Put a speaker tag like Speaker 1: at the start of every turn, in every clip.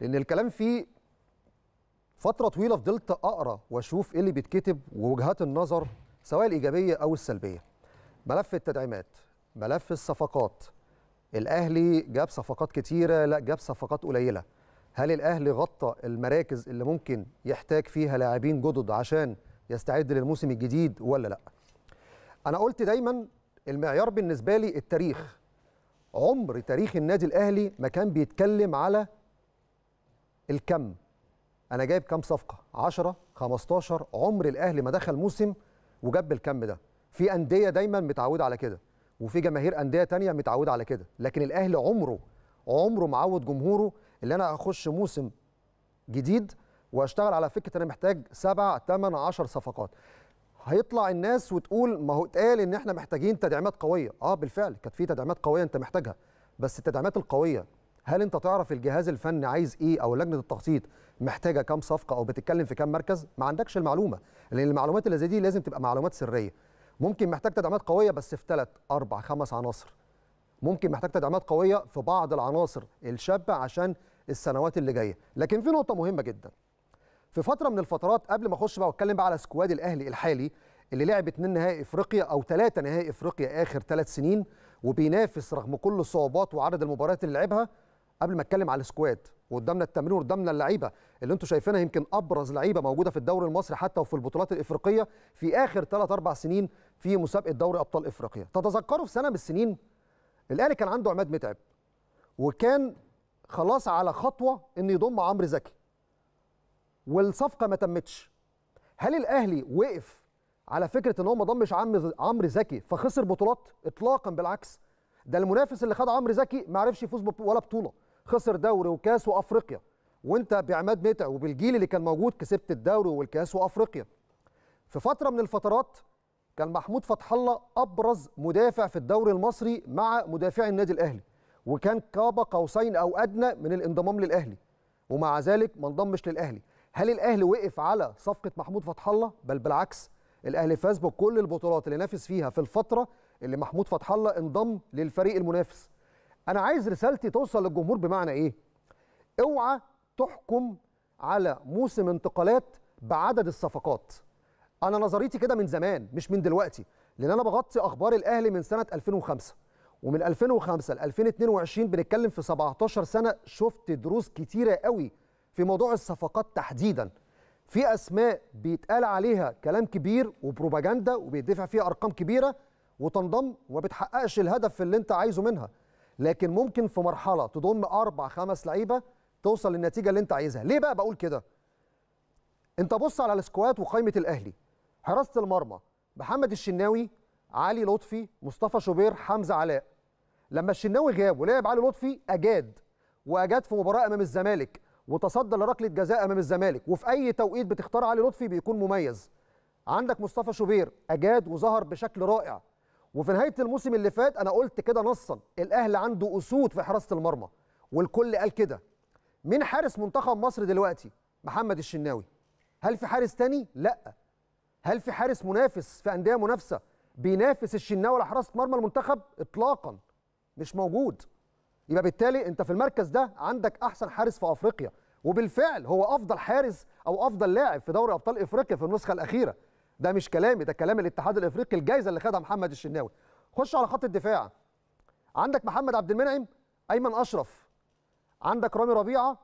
Speaker 1: لان الكلام فيه فتره طويله فضلت اقرا واشوف ايه اللي بيتكتب ووجهات النظر سواء الايجابيه او السلبيه ملف التدعيمات ملف الصفقات الاهلي جاب صفقات كتيره لا جاب صفقات قليله هل الاهلي غطى المراكز اللي ممكن يحتاج فيها لاعبين جدد عشان يستعد للموسم الجديد ولا لا انا قلت دايما المعيار بالنسبه لي التاريخ عمر تاريخ النادي الاهلي ما كان بيتكلم على الكم انا جايب كام صفقه 10 15 عمر الاهلي ما دخل موسم وجاب الكم ده في انديه دايما متعوده على كده وفي جماهير انديه تانية متعوده على كده لكن الاهلي عمره عمره معود جمهوره اللي انا اخش موسم جديد واشتغل على فكره انا محتاج 7 8 10 صفقات هيطلع الناس وتقول ما هو اتقال ان احنا محتاجين تدعيمات قويه اه بالفعل كانت في تدعيمات قويه انت محتاجها بس التدعيمات القويه هل انت تعرف الجهاز الفني عايز ايه او لجنه التخطيط محتاجه كام صفقه او بتتكلم في كام مركز ما عندكش المعلومه لان المعلومات اللي زي دي لازم تبقى معلومات سريه ممكن محتاج تدعيمات قويه بس في ثلاث اربع خمس عناصر ممكن محتاج تدعيمات قويه في بعض العناصر الشابه عشان السنوات اللي جايه لكن في نقطه مهمه جدا في فتره من الفترات قبل ما اخش بقى واتكلم بقى على سكواد الاهلي الحالي اللي لعب اثنين نهائي افريقيا او ثلاثه نهائي افريقيا اخر ثلاث سنين وبينافس رغم كل الصعوبات وعدد المباريات اللي لعبها قبل ما اتكلم على السكواد وقدامنا التمرين وقدامنا اللعيبه اللي انتم شايفينها يمكن ابرز لعيبه موجوده في الدوري المصري حتى وفي البطولات الافريقيه في اخر 3 4 سنين في مسابقه دوري ابطال افريقيا تتذكروا في سنه من السنين الاهلي كان عنده عماد متعب وكان خلاص على خطوه ان يضم عمرو زكي والصفقه ما تمتش هل الاهلي وقف على فكره ان هو ما ضمش عمرو زكي فخسر بطولات اطلاقا بالعكس ده المنافس اللي خد عمرو زكي ما عرفش يفوز ولا بطوله خسر دوري وكاس وافريقيا وانت بعماد متع وبالجيل اللي كان موجود كسبت الدوري والكاس وافريقيا في فتره من الفترات كان محمود فتح الله ابرز مدافع في الدوري المصري مع مدافعي النادي الاهلي وكان قاب قوسين او ادنى من الانضمام للاهلي ومع ذلك ما انضمش للاهلي هل الاهلي وقف على صفقه محمود فتح الله بل بالعكس الاهلي فاز بكل البطولات اللي نافس فيها في الفتره اللي محمود فتح الله انضم للفريق المنافس انا عايز رسالتي توصل للجمهور بمعنى ايه اوعى تحكم على موسم انتقالات بعدد الصفقات انا نظريتي كده من زمان مش من دلوقتي لان انا بغطي اخبار الاهلي من سنه 2005 ومن 2005 ل 2022 بنتكلم في 17 سنه شفت دروس كتيره قوي في موضوع الصفقات تحديدا في اسماء بيتقال عليها كلام كبير وبروباجندا وبيدفع فيها ارقام كبيره وتنضم وما بتحققش الهدف اللي انت عايزه منها لكن ممكن في مرحله تضم اربع خمس لعيبه توصل للنتيجه اللي انت عايزها ليه بقى بقول كده انت بص على السكواد وقائمه الاهلي حراسه المرمى محمد الشناوي علي لطفي مصطفى شوبير حمزه علاء لما الشناوي غاب ولعب علي لطفي اجاد واجاد في مباراه امام الزمالك وتصدى لركله جزاء امام الزمالك وفي اي توقيت بتختار علي لطفي بيكون مميز عندك مصطفى شوبير اجاد وظهر بشكل رائع وفي نهايه الموسم اللي فات انا قلت كده نصا الاهلي عنده اسود في حراسه المرمى والكل قال كده مين حارس منتخب مصر دلوقتي محمد الشناوي هل في حارس تاني لا هل في حارس منافس في انديه منافسه بينافس الشناوي على حراسه مرمى المنتخب اطلاقا مش موجود يبقى بالتالي انت في المركز ده عندك احسن حارس في افريقيا وبالفعل هو افضل حارس او افضل لاعب في دوري ابطال افريقيا في النسخه الاخيره ده مش كلامي ده كلام الاتحاد الافريقي الجائزه اللي خدها محمد الشناوي خش على خط الدفاع عندك محمد عبد المنعم ايمن اشرف عندك رامي ربيعه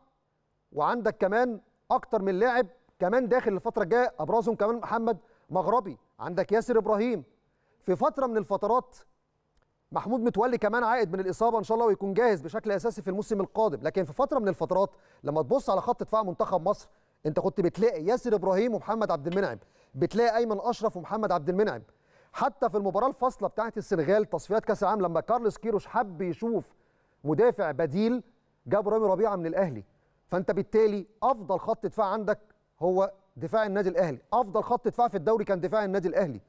Speaker 1: وعندك كمان اكتر من لاعب كمان داخل الفتره الجايه ابرزهم كمان محمد مغربي عندك ياسر ابراهيم في فتره من الفترات محمود متولي كمان عائد من الاصابه ان شاء الله ويكون جاهز بشكل اساسي في الموسم القادم لكن في فتره من الفترات لما تبص على خط دفاع منتخب مصر انت كنت بتلاقي ياسر ابراهيم ومحمد عبد المنعم بتلاقي ايمن اشرف ومحمد عبد المنعم حتى في المباراه الفاصله بتاعه السنغال تصفيات كاس العالم لما كارلوس كيروش حب يشوف مدافع بديل جاب رامي ربيعه من الاهلي فانت بالتالي افضل خط دفاع عندك هو دفاع النادي الاهلي افضل خط دفاع في الدوري كان دفاع النادي الاهلي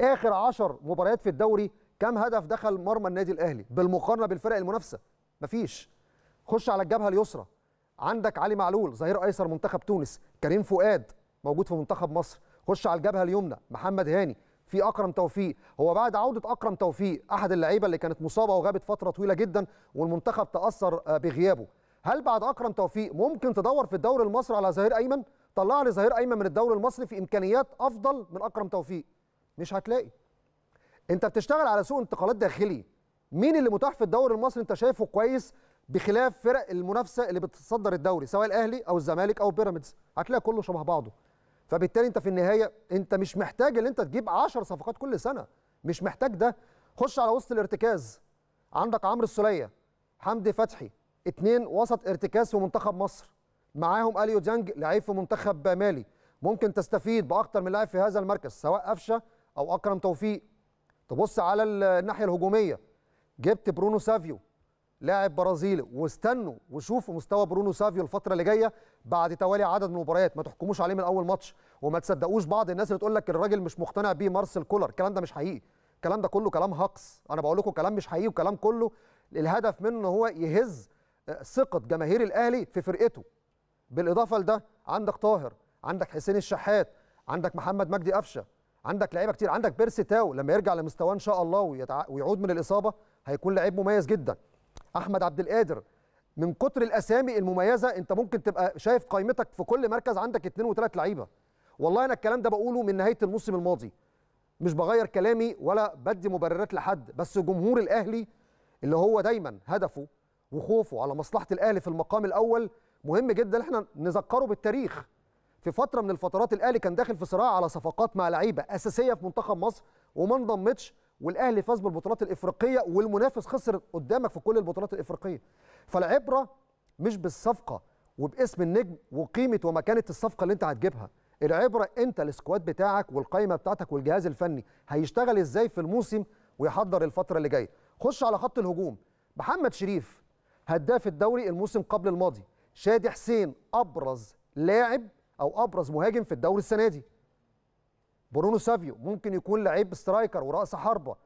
Speaker 1: اخر 10 مباريات في الدوري كم هدف دخل مرمى النادي الاهلي بالمقارنه بالفرق المنافسه مفيش خش على الجبهه اليسرى عندك علي معلول ظهير ايسر منتخب تونس كريم فؤاد موجود في منتخب مصر خش على الجبهه اليمنى محمد هاني في اكرم توفيق هو بعد عوده اكرم توفيق احد اللعيبه اللي كانت مصابه وغابت فتره طويله جدا والمنتخب تاثر آه، بغيابه هل بعد اكرم توفيق ممكن تدور في الدوري المصري على ظهير ايمن طلع لي ظهير ايمن من الدوري المصري في امكانيات افضل من اكرم توفيق مش هتلاقي انت بتشتغل على سوق انتقالات داخلي مين اللي متاح في الدوري المصري انت شايفه كويس بخلاف فرق المنافسه اللي بتصدر الدوري سواء الاهلي او الزمالك او بيراميدز هتلاقي كله شبه بعضه فبالتالي انت في النهايه انت مش محتاج ان انت تجيب 10 صفقات كل سنه مش محتاج ده خش على وسط الارتكاز عندك عمرو السوليه حمدي فتحي اثنين وسط ارتكاز في منتخب مصر معاهم اليو ديانج لعيب في منتخب مالي ممكن تستفيد باكتر من لاعب في هذا المركز سواء قفشه او اكرم توفيق تبص على الناحيه الهجوميه جبت برونو سافيو لاعب برازيلي واستنوا وشوفوا مستوى برونو سافيو الفتره اللي جايه بعد توالي عدد من المباريات ما تحكموش عليه من اول ماتش وما تصدقوش بعض الناس اللي تقول لك الراجل مش مقتنع بيه مارسيل كولر الكلام ده مش حقيقي الكلام ده كله كلام هقص انا بقول لكم كلام مش حقيقي وكلام كله الهدف منه هو يهز آه، ثقه جماهير الاهلي في فرقته بالاضافه لده عندك طاهر عندك حسين الشحات عندك محمد مجدي قفشه عندك لعيبه كتير عندك بيرسي تاو لما يرجع لمستواه ان شاء الله ويعود من الاصابه هيكون لعيب مميز جدا احمد عبد القادر من كتر الاسامي المميزه انت ممكن تبقى شايف قائمتك في كل مركز عندك اثنين وثلاث لعيبه والله انا الكلام ده بقوله من نهايه الموسم الماضي مش بغير كلامي ولا بدي مبررات لحد بس جمهور الاهلي اللي هو دايما هدفه وخوفه على مصلحه الاهلي في المقام الاول مهم جدا احنا نذكره بالتاريخ في فتره من الفترات الاهلي كان داخل في صراع على صفقات مع لعيبه اساسيه في منتخب مصر وما انضمتش والاهلي فاز بالبطولات الافريقيه والمنافس خسر قدامك في كل البطولات الافريقيه فالعبره مش بالصفقه وباسم النجم وقيمه ومكانه الصفقه اللي انت هتجيبها العبره انت السكواد بتاعك والقايمه بتاعتك والجهاز الفني هيشتغل ازاي في الموسم ويحضر الفتره اللي جايه خش على خط الهجوم محمد شريف هداف الدوري الموسم قبل الماضي شادي حسين ابرز لاعب او ابرز مهاجم في الدوري السنه دي برونو سافيو ممكن يكون لعيب سترايكر وراس حربه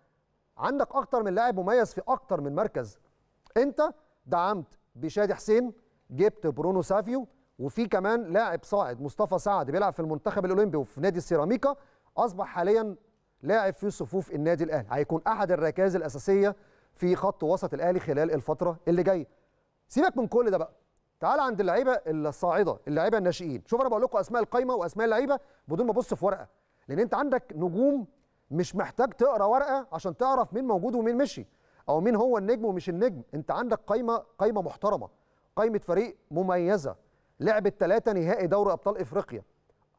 Speaker 1: عندك اكتر من لاعب مميز في اكتر من مركز انت دعمت بشادي حسين جبت برونو سافيو وفي كمان لاعب صاعد مصطفى سعد بيلعب في المنتخب الاولمبي وفي نادي السيراميكا اصبح حاليا لاعب في صفوف النادي الاهلي هيكون احد الركائز الاساسيه في خط وسط الاهلي خلال الفتره اللي جايه سيبك من كل ده بقى تعال عند اللعيبه الصاعده اللعيبه الناشئين شوف انا بقول لكم اسماء القايمه واسماء اللعيبه بدون ما ابص في ورقه لان انت عندك نجوم مش محتاج تقرا ورقه عشان تعرف مين موجود ومين مشي او مين هو النجم ومش النجم انت عندك قايمه قايمه محترمه قايمه فريق مميزه لعبت ثلاثه نهائي دوري ابطال افريقيا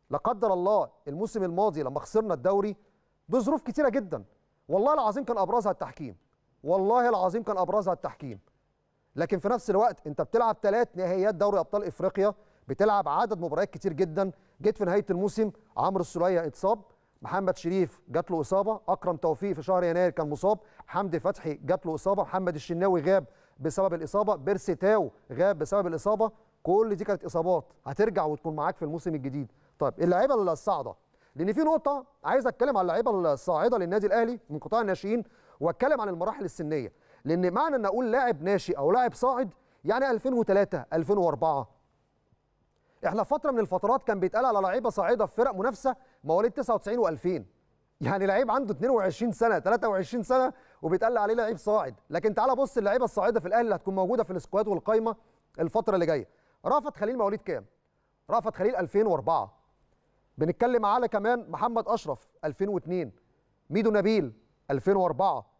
Speaker 1: لا قدر الله الموسم الماضي لما خسرنا الدوري بظروف كتيره جدا والله العظيم كان ابرزها التحكيم والله العظيم كان ابرزها التحكيم لكن في نفس الوقت انت بتلعب ثلاث نهائيات دوري ابطال افريقيا بتلعب عدد مباريات كتير جدا جيت في نهايه الموسم عمرو السوليه اتصاب محمد شريف جات له اصابه اكرم توفيق في شهر يناير كان مصاب حمدي فتحي جات له اصابه محمد الشناوي غاب بسبب الاصابه بيرسي تاو غاب بسبب الاصابه كل دي كانت اصابات هترجع وتكون معاك في الموسم الجديد طيب اللعيبه الصاعده لان في نقطه عايز اتكلم على اللعيبه الصاعده للنادي الاهلي من قطاع الناشئين واتكلم عن المراحل السنيه لان معنى ان اقول لاعب ناشئ او لاعب صاعد يعني 2003 2004 احنا فتره من الفترات كان بيتقال على لعيبه صاعده في فرق منافسه مواليد 99 و2000 يعني لعيب عنده 22 سنه 23 سنه وبيتقال عليه لعيب صاعد لكن تعال بص اللعيبه الصاعده في الاهلي اللي هتكون موجوده في السكواد والقايمه الفتره اللي جايه رافت خليل مواليد كام رافت خليل 2004 بنتكلم على كمان محمد اشرف 2002 ميدو نبيل 2004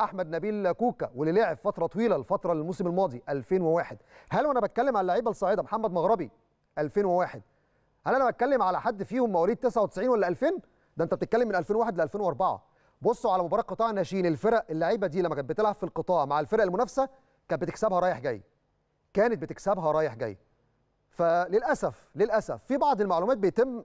Speaker 1: احمد نبيل كوكا واللي لعب فتره طويله الفتره الموسم الماضي 2001 هل وانا بتكلم على اللعيبه الصاعده محمد مغربي 2001 هل انا بتكلم على حد فيهم مواليد 99 ولا 2000 ده انت بتتكلم من 2001 ل 2004 بصوا على مباراه قطاع الناشئين الفرق اللعيبه دي لما كانت بتلعب في القطاع مع الفرق المنافسه كانت بتكسبها رايح جاي كانت بتكسبها رايح جاي فللاسف للاسف في بعض المعلومات بيتم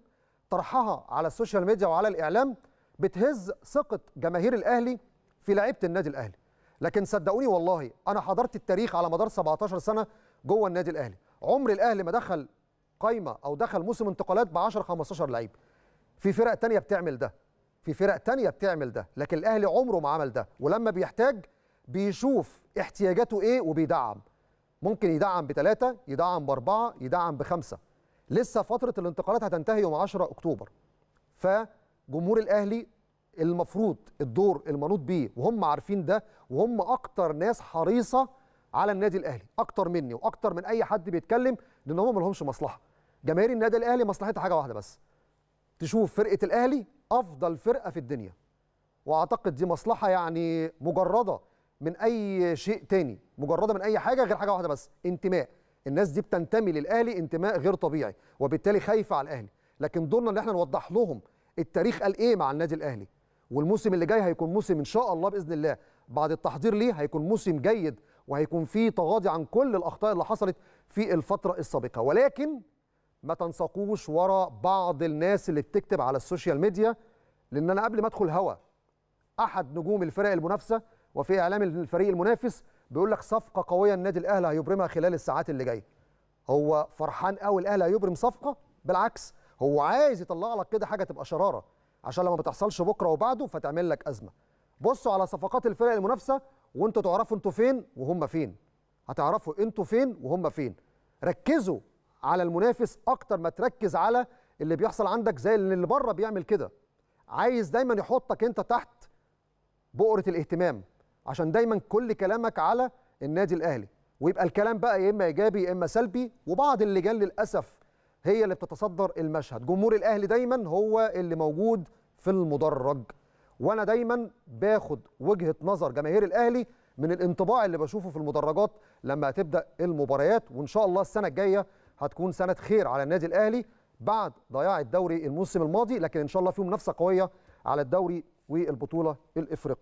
Speaker 1: طرحها على السوشيال ميديا وعلى الاعلام بتهز ثقه جماهير الاهلي في لعيبه النادي الاهلي لكن صدقوني والله انا حضرت التاريخ على مدار 17 سنه جوه النادي الاهلي عمر الاهلي ما دخل قايمه او دخل موسم انتقالات ب 10 15 لعيب في فرق تانية بتعمل ده في فرق تانية بتعمل ده لكن الاهلي عمره ما عمل ده ولما بيحتاج بيشوف احتياجاته ايه وبيدعم ممكن يدعم بثلاثة يدعم بأربعة يدعم بخمسة لسه فترة الانتقالات هتنتهي يوم 10 أكتوبر فجمهور الأهلي المفروض الدور المنوط بيه وهم عارفين ده وهم أكتر ناس حريصة على النادي الأهلي أكتر مني وأكتر من أي حد بيتكلم لأن هم ما لهمش مصلحة جماهير النادي الاهلي مصلحتها حاجه واحده بس تشوف فرقه الاهلي افضل فرقه في الدنيا واعتقد دي مصلحه يعني مجرده من اي شيء تاني مجرده من اي حاجه غير حاجه واحده بس انتماء الناس دي بتنتمي للاهلي انتماء غير طبيعي وبالتالي خايفه على الاهلي لكن دورنا ان احنا نوضح لهم التاريخ قال ايه مع النادي الاهلي والموسم اللي جاي هيكون موسم ان شاء الله باذن الله بعد التحضير ليه هيكون موسم جيد وهيكون فيه تغاضي عن كل الاخطاء اللي حصلت في الفتره السابقه ولكن ما تنسقوش ورا بعض الناس اللي بتكتب على السوشيال ميديا لان انا قبل ما ادخل هوا احد نجوم الفرق المنافسه وفي اعلام الفريق المنافس بيقول لك صفقه قويه النادي الاهلي هيبرمها خلال الساعات اللي جايه هو فرحان قوي الاهلي هيبرم صفقه بالعكس هو عايز يطلع لك كده حاجه تبقى شراره عشان لما ما تحصلش بكره وبعده فتعمل لك ازمه بصوا على صفقات الفرق المنافسه وانتوا تعرفوا انتوا فين وهم فين هتعرفوا انتوا فين وهم فين ركزوا على المنافس اكتر ما تركز على اللي بيحصل عندك زي اللي بره بيعمل كده عايز دايما يحطك انت تحت بؤره الاهتمام عشان دايما كل كلامك على النادي الاهلي ويبقى الكلام بقى يا اما ايجابي يا اما سلبي وبعض اللجان للاسف هي اللي بتتصدر المشهد جمهور الاهلي دايما هو اللي موجود في المدرج وانا دايما باخد وجهه نظر جماهير الاهلي من الانطباع اللي بشوفه في المدرجات لما هتبدا المباريات وان شاء الله السنه الجايه هتكون سنه خير على النادي الاهلي بعد ضياع الدوري الموسم الماضي لكن ان شاء الله في منافسه قويه على الدوري والبطوله الافريقيه